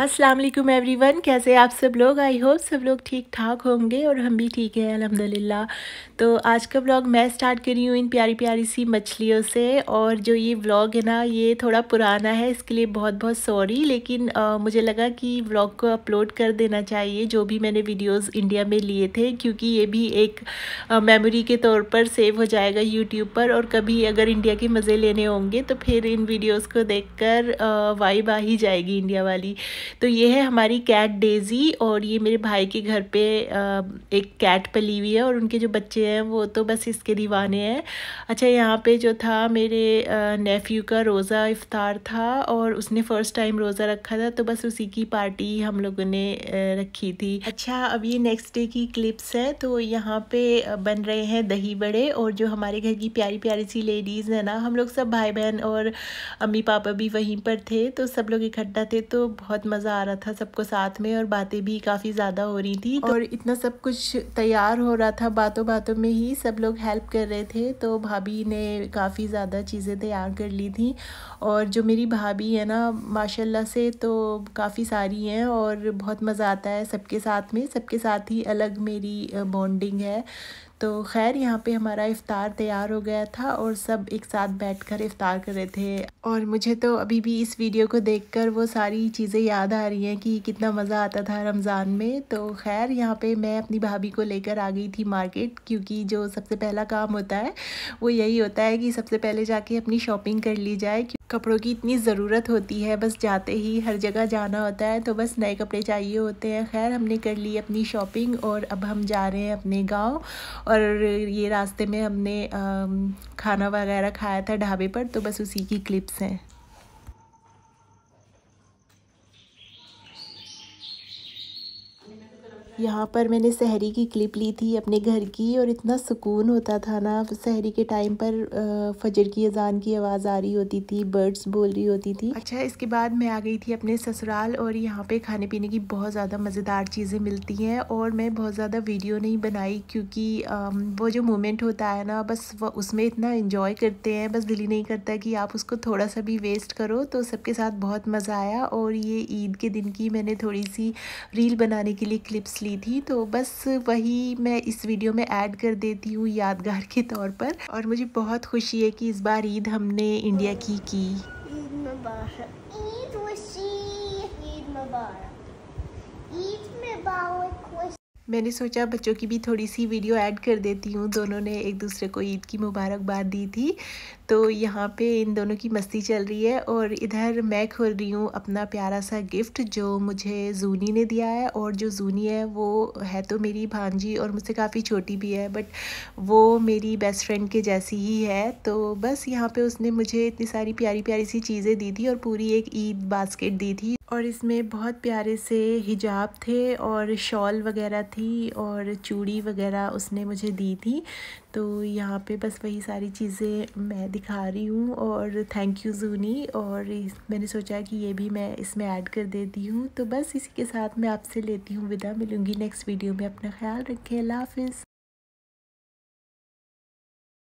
अस्सलाम वालेकुम एवरीवन कैसे आप सब लोग आई होप सब लोग ठीक ठाक होंगे और हम भी ठीक हैं अल्हम्दुलिल्लाह तो आज का व्लॉग मैं स्टार्ट कर रही हूँ इन प्यारी प्यारी सी मछलियों से और जो ये व्लॉग है ना ये थोड़ा पुराना है इसके लिए बहुत बहुत सॉरी लेकिन आ, मुझे लगा कि व्लॉग को अपलोड कर देना चाहिए जो भी मैंने वीडियोज़ इंडिया में लिए थे क्योंकि ये भी एक मेमोरी के तौर पर सेव हो जाएगा यूट्यूब पर और कभी अगर इंडिया के मज़े लेने होंगे तो फिर इन वीडियोज़ को देख कर वाइब आ ही जाएगी इंडिया वाली तो ये है हमारी कैट डेज़ी और ये मेरे भाई के घर पे एक कैट पली हुई है और उनके जो बच्चे हैं वो तो बस इसके दीवाने हैं अच्छा यहाँ पे जो था मेरे नेफ्यू का रोज़ा इफ्तार था और उसने फ़र्स्ट टाइम रोज़ा रखा था तो बस उसी की पार्टी हम लोगों ने रखी थी अच्छा अब ये नेक्स्ट डे की क्लिप्स है तो यहाँ पे बन रहे हैं दही बड़े और जो हमारे घर की प्यारी प्यारी सी लेडीज़ है ना हम लोग सब भाई बहन और अम्मी पापा भी वहीं पर थे तो सब लोग इकट्ठा थे तो बहुत मज़ा आ रहा था सबको साथ में और बातें भी काफ़ी ज़्यादा हो रही थी तो और इतना सब कुछ तैयार हो रहा था बातों बातों में ही सब लोग हेल्प कर रहे थे तो भाभी ने काफ़ी ज़्यादा चीज़ें तैयार कर ली थी और जो मेरी भाभी है ना माशाल्लाह से तो काफ़ी सारी हैं और बहुत मज़ा आता है सबके साथ में सबके साथ ही अलग मेरी बॉन्डिंग है तो खैर यहाँ पे हमारा इफ़ार तैयार हो गया था और सब एक साथ बैठ कर इफ़ार कर रहे थे और मुझे तो अभी भी इस वीडियो को देख कर वो सारी चीज़ें याद आ रही हैं कि कितना मज़ा आता था रमज़ान में तो खैर यहाँ पे मैं अपनी भाभी को लेकर आ गई थी मार्केट क्योंकि जो सबसे पहला काम होता है वो यही होता है कि सबसे पहले जाके अपनी शॉपिंग कर ली जाए कपड़ों की इतनी ज़रूरत होती है बस जाते ही हर जगह जाना होता है तो बस नए कपड़े चाहिए होते हैं खैर हमने कर ली अपनी शॉपिंग और अब हम जा रहे हैं अपने गांव और ये रास्ते में हमने खाना वगैरह खाया था ढाबे पर तो बस उसी की क्लिप्स हैं यहाँ पर मैंने सहरी की क्लिप ली थी अपने घर की और इतना सुकून होता था ना सहरी के टाइम पर फजर की अजान की आवाज़ आ रही होती थी बर्ड्स बोल रही होती थी अच्छा इसके बाद मैं आ गई थी अपने ससुराल और यहाँ पे खाने पीने की बहुत ज़्यादा मज़ेदार चीज़ें मिलती हैं और मैं बहुत ज़्यादा वीडियो नहीं बनाई क्योंकि वो जो मोमेंट होता है ना बस उसमें इतना इन्जॉय करते हैं बस दिल ही नहीं करता कि आप उसको थोड़ा सा भी वेस्ट करो तो सबके साथ बहुत मज़ा आया और ये ईद के दिन की मैंने थोड़ी सी रील बनाने के लिए क्लिप्स ली थी तो बस वही मैं इस वीडियो में ऐड कर देती हूँ यादगार के तौर पर और मुझे बहुत खुशी है कि इस बार ईद हमने इंडिया की की मैंने सोचा बच्चों की भी थोड़ी सी वीडियो ऐड कर देती हूँ दोनों ने एक दूसरे को ईद की मुबारकबाद दी थी तो यहाँ पे इन दोनों की मस्ती चल रही है और इधर मैं खोल रही हूँ अपना प्यारा सा गिफ्ट जो मुझे जूनी ने दिया है और जो जूनी है वो है तो मेरी भांजी और मुझसे काफ़ी छोटी भी है बट वो मेरी बेस्ट फ्रेंड के जैसी ही है तो बस यहाँ पे उसने मुझे इतनी सारी प्यारी प्यारी सी चीज़ें दी थी और पूरी एक ईद बास्केट दी थी और इसमें बहुत प्यारे से हिजाब थे और शॉल वगैरह थी और चूड़ी वगैरह उसने मुझे दी थी तो यहाँ पे बस वही सारी चीज़ें मैं दिखा रही हूँ और थैंक यू जूनी और मैंने सोचा कि ये भी मैं इसमें ऐड कर देती हूँ तो बस इसी के साथ मैं आपसे लेती हूँ विदा मिलूँगी नेक्स्ट वीडियो में अपना ख्याल रखें अल्लाह हाफिज़